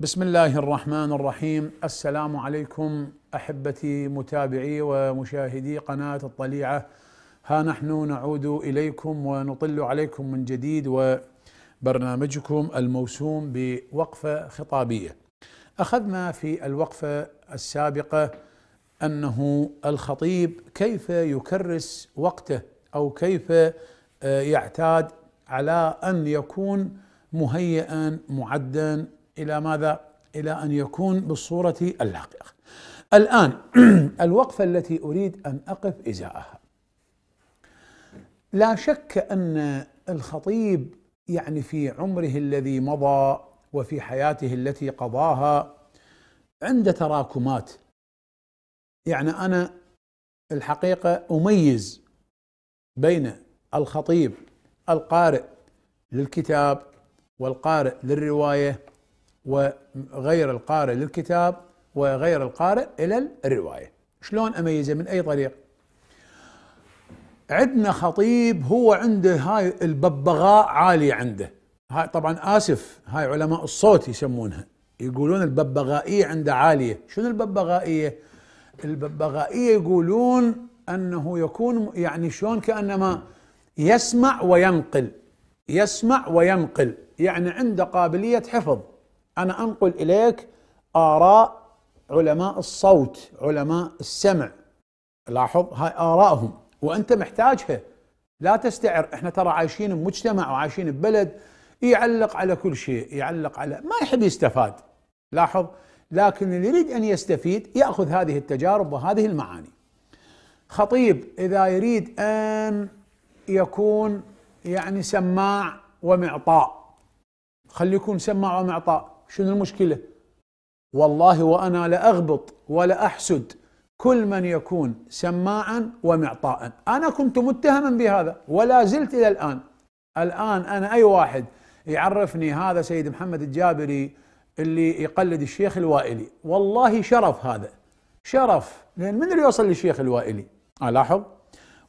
بسم الله الرحمن الرحيم السلام عليكم احبتي متابعي ومشاهدي قناه الطليعه ها نحن نعود اليكم ونطل عليكم من جديد وبرنامجكم الموسوم بوقفه خطابيه. اخذنا في الوقفه السابقه انه الخطيب كيف يكرس وقته او كيف يعتاد على ان يكون مهيئا معدا الى ماذا؟ الى ان يكون بالصوره اللاحقه. الان الوقفه التي اريد ان اقف ازاءها. لا شك ان الخطيب يعني في عمره الذي مضى وفي حياته التي قضاها عنده تراكمات يعني انا الحقيقه اميز بين الخطيب القارئ للكتاب والقارئ للروايه وغير القارئ للكتاب وغير القارئ إلى الرواية شلون أميزه من أي طريق عندنا خطيب هو عنده هاي الببغاء عالي عنده هاي طبعا آسف هاي علماء الصوت يسمونها يقولون الببغائية عنده عالية شنو الببغائية الببغائية يقولون أنه يكون يعني شلون كأنما يسمع وينقل يسمع وينقل يعني عنده قابلية حفظ أنا أنقل إليك آراء علماء الصوت علماء السمع لاحظ هاي آرائهم وأنت محتاجها لا تستعر احنا ترى عايشين بمجتمع وعايشين ببلد يعلق على كل شيء يعلق على ما يحب يستفاد لاحظ لكن اللي يريد ان يستفيد ياخذ هذه التجارب وهذه المعاني خطيب اذا يريد ان يكون يعني سماع ومعطاء خلي يكون سماع ومعطاء شنو المشكلة والله وأنا لأغبط ولا أحسد كل من يكون سماعا ومعطاء أنا كنت متهما بهذا ولا زلت إلى الآن الآن أنا أي واحد يعرفني هذا سيد محمد الجابري اللي يقلد الشيخ الوائلي والله شرف هذا شرف لأن من اللي يوصل للشيخ الوائلي ألاحظ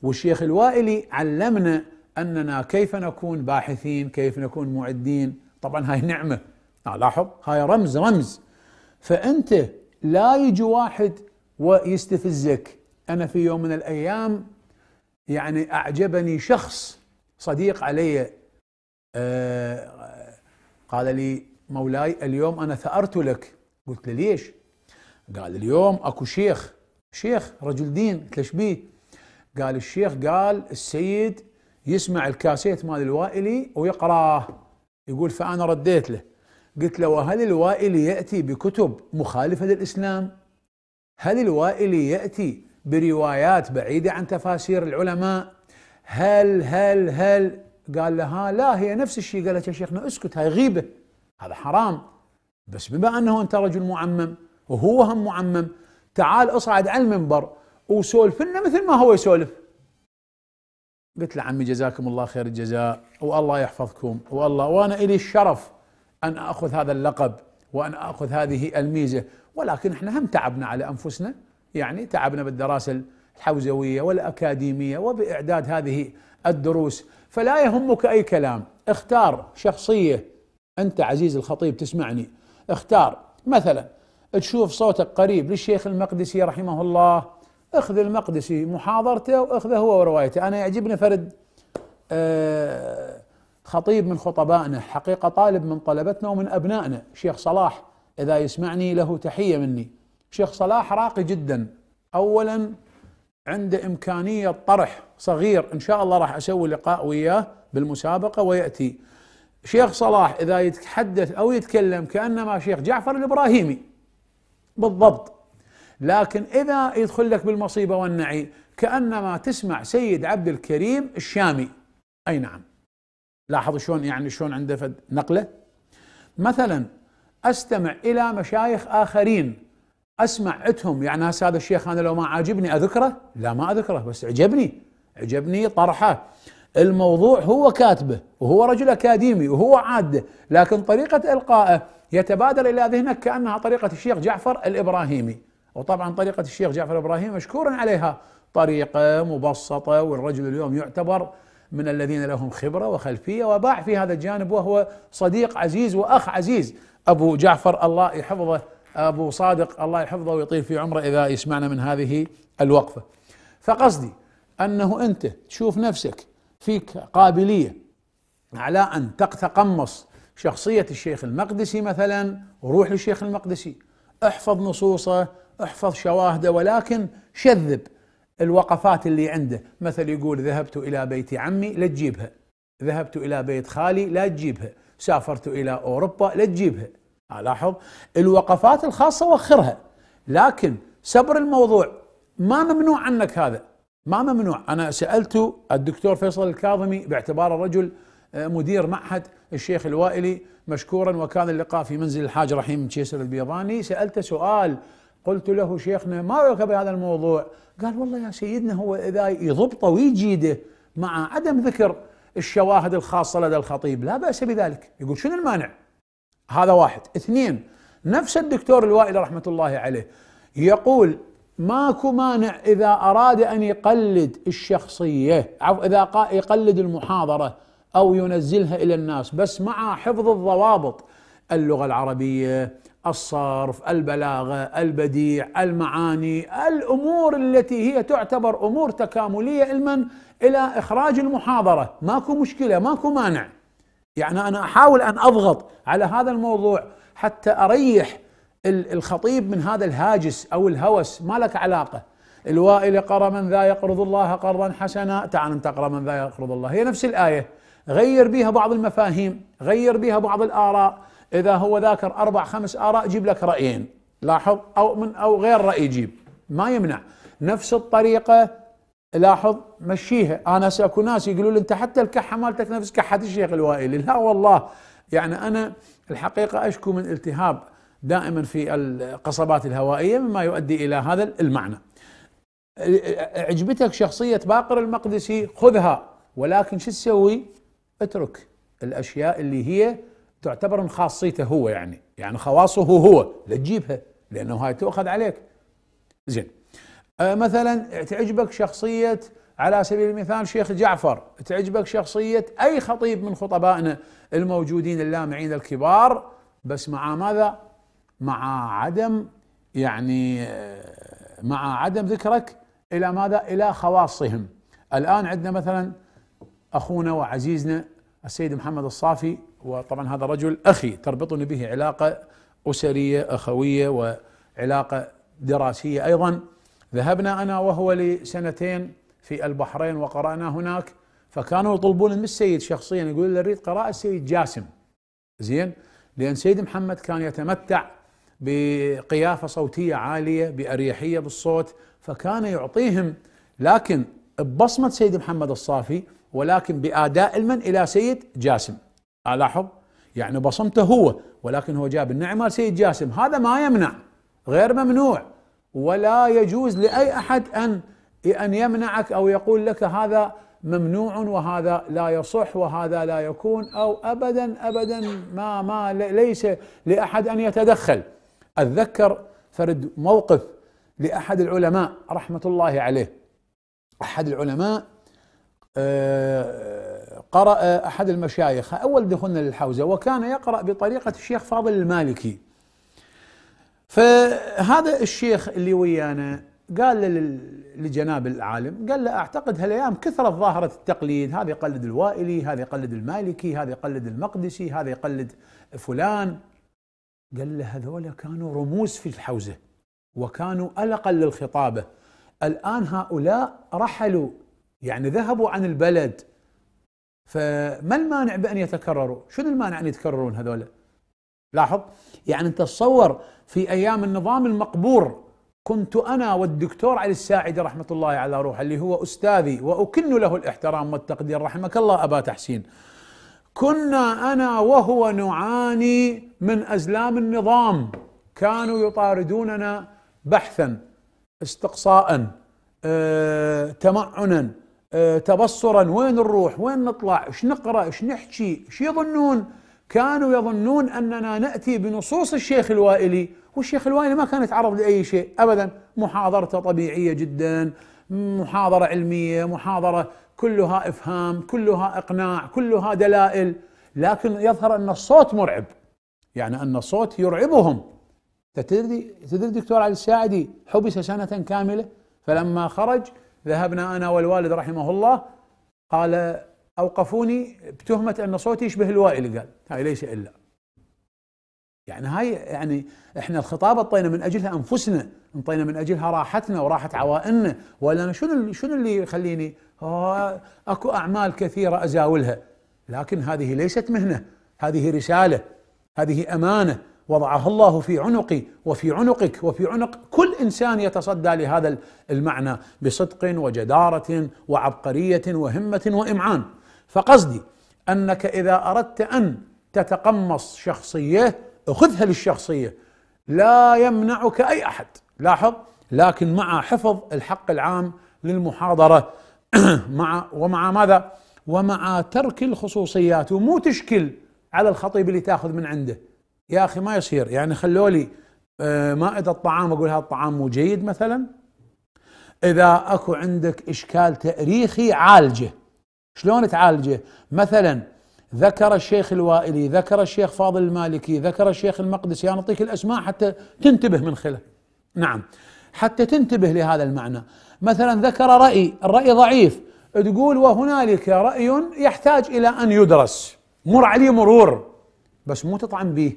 والشيخ الوائلي علمنا أننا كيف نكون باحثين كيف نكون معدين طبعا هاي نعمة آه، لاحظ هاي رمز رمز فانت لا يجي واحد ويستفزك انا في يوم من الايام يعني اعجبني شخص صديق علي آه قال لي مولاي اليوم انا ثارت لك قلت له ليش؟ قال اليوم اكو شيخ شيخ رجل دين قلت له قال الشيخ قال السيد يسمع الكاسيت مال الوائلي ويقراه يقول فانا رديت له قلت له وهل الوائلي يأتي بكتب مخالفة للإسلام هل الوائلي يأتي بروايات بعيدة عن تفاسير العلماء هل هل هل قال لها لا هي نفس الشيء قالت يا شيخنا اسكت هاي غيبة هذا حرام بس بما أنه أنت رجل معمم وهو هم معمم تعال اصعد على المنبر وسولف لنا مثل ما هو يسولف قلت له عمي جزاكم الله خير الجزاء والله يحفظكم والله وانا الي الشرف أن أخذ هذا اللقب وأن أخذ هذه الميزة ولكن احنا هم تعبنا على أنفسنا يعني تعبنا بالدراسة الحوزوية والأكاديمية وبإعداد هذه الدروس فلا يهمك أي كلام اختار شخصية أنت عزيز الخطيب تسمعني اختار مثلا تشوف صوتك قريب للشيخ المقدسي رحمه الله اخذ المقدسي محاضرته واخذه هو وروايته انا يعجبني فرد آه خطيب من خطبائنا حقيقة طالب من طلبتنا ومن أبنائنا شيخ صلاح إذا يسمعني له تحية مني شيخ صلاح راقي جدا أولا عنده إمكانية طرح صغير إن شاء الله راح أسوي لقاء وياه بالمسابقة ويأتي شيخ صلاح إذا يتحدث أو يتكلم كأنما شيخ جعفر الإبراهيمي بالضبط لكن إذا يدخل لك بالمصيبة والنعي كأنما تسمع سيد عبد الكريم الشامي أي نعم لاحظوا شلون يعني شلون عنده فد نقله مثلا استمع الى مشايخ اخرين اسمع عندهم يعني هسه هذا الشيخ انا لو ما عاجبني اذكره لا ما اذكره بس عجبني عجبني طرحه الموضوع هو كاتبه وهو رجل اكاديمي وهو عاده لكن طريقه القائه يتبادر الى ذهنك كانها طريقه الشيخ جعفر الابراهيمي وطبعا طريقه الشيخ جعفر الابراهيمي مشكورا عليها طريقه مبسطه والرجل اليوم يعتبر من الذين لهم خبرة وخلفية وباع في هذا الجانب وهو صديق عزيز وأخ عزيز أبو جعفر الله يحفظه أبو صادق الله يحفظه ويطيل في عمره إذا يسمعنا من هذه الوقفة فقصدي أنه أنت تشوف نفسك فيك قابلية على أن تتقمص شخصية الشيخ المقدسي مثلا روح للشيخ المقدسي احفظ نصوصه احفظ شواهده ولكن شذب الوقفات اللي عنده مثل يقول ذهبت إلى بيت عمي لا تجيبها ذهبت إلى بيت خالي لا تجيبها سافرت إلى أوروبا لا تجيبها ألاحظ الوقفات الخاصة وخرها لكن سبر الموضوع ما ممنوع عنك هذا ما ممنوع أنا سألت الدكتور فيصل الكاظمي باعتبار الرجل آه، مدير معهد الشيخ الوائلي مشكورا وكان اللقاء في منزل الحاج رحيم من تشيسر البيضاني سألته سؤال قلت له شيخنا ما رأيك بهذا الموضوع قال والله يا سيدنا هو إذا يضبطه ويجيده مع عدم ذكر الشواهد الخاصة لدى الخطيب لا بأس بذلك يقول شنو المانع هذا واحد اثنين نفس الدكتور الوائل رحمة الله عليه يقول ماكو مانع إذا أراد أن يقلد الشخصية أو إذا يقلد المحاضرة أو ينزلها إلى الناس بس مع حفظ الضوابط اللغة العربية الصرف البلاغه البديع المعاني الامور التي هي تعتبر امور تكامليه علما الى اخراج المحاضره ماكو مشكله ماكو مانع يعني انا احاول ان اضغط على هذا الموضوع حتى اريح الخطيب من هذا الهاجس او الهوس ما لك علاقه الوائل قرى من ذا يقرض الله قرضا حسنا تعال انت اقرا من ذا يقرض الله هي نفس الايه غير بها بعض المفاهيم غير بها بعض الاراء اذا هو ذاكر اربع خمس اراء جيب لك رايين لاحظ او من او غير راي جيب ما يمنع نفس الطريقه لاحظ مشيها انا ساكو ناس يقولوا لي انت حتى الكحه مالتك نفس كحه الشيخ الوائلي لا والله يعني انا الحقيقه اشكو من التهاب دائما في القصبات الهوائيه مما يؤدي الى هذا المعنى عجبتك شخصيه باقر المقدسي خذها ولكن شو تسوي اترك الاشياء اللي هي تعتبر من خاصيته هو يعني يعني خواصه هو لا تجيبها لانه هاي تؤخذ عليك زين آه مثلا تعجبك شخصيه على سبيل المثال شيخ جعفر تعجبك شخصيه اي خطيب من خطبائنا الموجودين اللامعين الكبار بس مع ماذا مع عدم يعني آه، مع عدم ذكرك الى ماذا الى خواصهم الان عندنا مثلا اخونا وعزيزنا السيد محمد الصافي وطبعا هذا رجل اخي تربطني به علاقه اسريه اخويه وعلاقه دراسيه ايضا ذهبنا انا وهو لسنتين في البحرين وقرانا هناك فكانوا يطلبون من السيد شخصيا يقول لي اريد قراءه السيد جاسم زين لان سيد محمد كان يتمتع بقيافه صوتيه عاليه باريحيه بالصوت فكان يعطيهم لكن ببصمه سيد محمد الصافي ولكن باداء المن الى سيد جاسم الاحظ يعني بصمته هو ولكن هو جاب النعمه سيد جاسم هذا ما يمنع غير ممنوع ولا يجوز لاي احد ان ان يمنعك او يقول لك هذا ممنوع وهذا لا يصح وهذا لا يكون او ابدا ابدا ما ما ليس لاحد ان يتدخل اتذكر فرد موقف لاحد العلماء رحمه الله عليه احد العلماء آه، قرأ أحد المشايخ أول دخولنا للحوزة وكان يقرأ بطريقة الشيخ فاضل المالكي فهذا الشيخ اللي ويانا قال لجناب العالم قال له أعتقد هالأيام كثرة ظاهرة التقليد هذا يقلد الوائلي هذا يقلد المالكي هذا يقلد المقدسي هذا يقلد فلان قال له هذول كانوا رموز في الحوزة وكانوا ألقا للخطابة الآن هؤلاء رحلوا يعني ذهبوا عن البلد فما المانع بأن يتكرروا شنو المانع أن يتكررون هذول لاحظ يعني تصور في أيام النظام المقبور كنت أنا والدكتور علي الساعدي رحمة الله على روحه اللي هو أستاذي وأكن له الاحترام والتقدير رحمك الله أبا تحسين كنا أنا وهو نعاني من أزلام النظام كانوا يطاردوننا بحثا استقصاء آه، تمعنا آه، تبصرا وين نروح وين نطلع ايش نقرا ايش نحكي ايش يظنون كانوا يظنون اننا ناتي بنصوص الشيخ الوائلي والشيخ الوائلي ما كان يتعرض لاي شيء ابدا محاضرته طبيعيه جدا محاضره علميه محاضره كلها افهام كلها اقناع كلها دلائل لكن يظهر ان الصوت مرعب يعني ان الصوت يرعبهم تدري تدري دكتور علي الساعدي حبس سنه كامله فلما خرج ذهبنا انا والوالد رحمه الله قال اوقفوني بتهمه ان صوتي يشبه الوائل قال هاي ليس الا يعني هاي يعني احنا الخطابه انطينا من اجلها انفسنا انطينا من اجلها راحتنا وراحه عوائلنا ولا أنا شنو شنو اللي يخليني آه، اكو اعمال كثيره ازاولها لكن هذه ليست مهنه هذه رساله هذه امانه وضعه الله في عنقي وفي عنقك وفي عنق كل انسان يتصدى لهذا المعنى بصدق وجداره وعبقريه وهمه وامعان فقصدي انك اذا اردت ان تتقمص شخصيه اخذها للشخصيه لا يمنعك اي احد لاحظ لكن مع حفظ الحق العام للمحاضره مع ومع ماذا؟ ومع ترك الخصوصيات ومو تشكل على الخطيب اللي تاخذ من عنده يا اخي ما يصير يعني خلوا لي آه، مائده الطعام اقول هذا الطعام مو جيد مثلا اذا اكو عندك اشكال تاريخي عالجه شلون تعالجه مثلا ذكر الشيخ الوائلي ذكر الشيخ فاضل المالكي ذكر الشيخ المقدسي يعني اعطيك الاسماء حتى تنتبه من خلاله نعم حتى تنتبه لهذا المعنى مثلا ذكر راي الراي ضعيف تقول وهنالك راي يحتاج الى ان يدرس مر عليه مرور بس مو تطعن به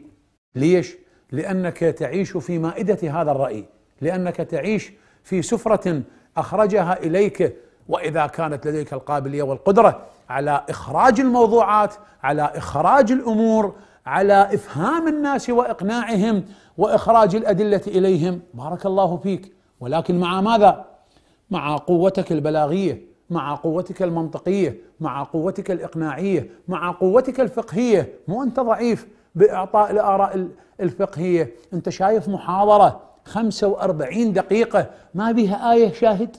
ليش؟ لأنك تعيش في مائدة هذا الرأي لأنك تعيش في سفرة أخرجها إليك وإذا كانت لديك القابلية والقدرة على إخراج الموضوعات على إخراج الأمور على إفهام الناس وإقناعهم وإخراج الأدلة إليهم بارك الله فيك ولكن مع ماذا؟ مع قوتك البلاغية مع قوتك المنطقية مع قوتك الإقناعية مع قوتك الفقهية مو أنت ضعيف باعطاء الاراء الفقهيه انت شايف محاضره 45 دقيقه ما بيها ايه شاهد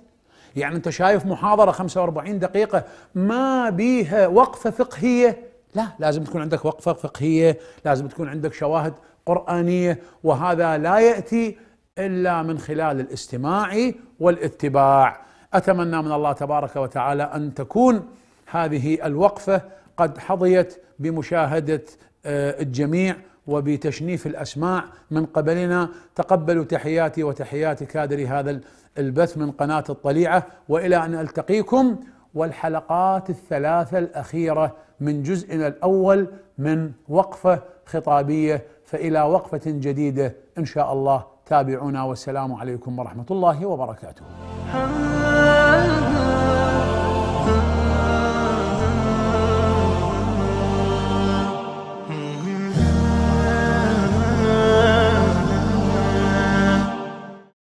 يعني انت شايف محاضره 45 دقيقه ما بيها وقفه فقهيه لا لازم تكون عندك وقفه فقهيه لازم تكون عندك شواهد قرانيه وهذا لا ياتي الا من خلال الاستماع والاتباع اتمنى من الله تبارك وتعالى ان تكون هذه الوقفه قد حظيت بمشاهده آه، الجميع وبتشنيف الاسماع من قبلنا تقبلوا تحياتي وتحيات كادر هذا البث من قناه الطليعه والى ان التقيكم والحلقات الثلاثه الاخيره من جزئنا الاول من وقفه خطابيه فالى وقفه جديده ان شاء الله تابعونا والسلام عليكم ورحمه الله وبركاته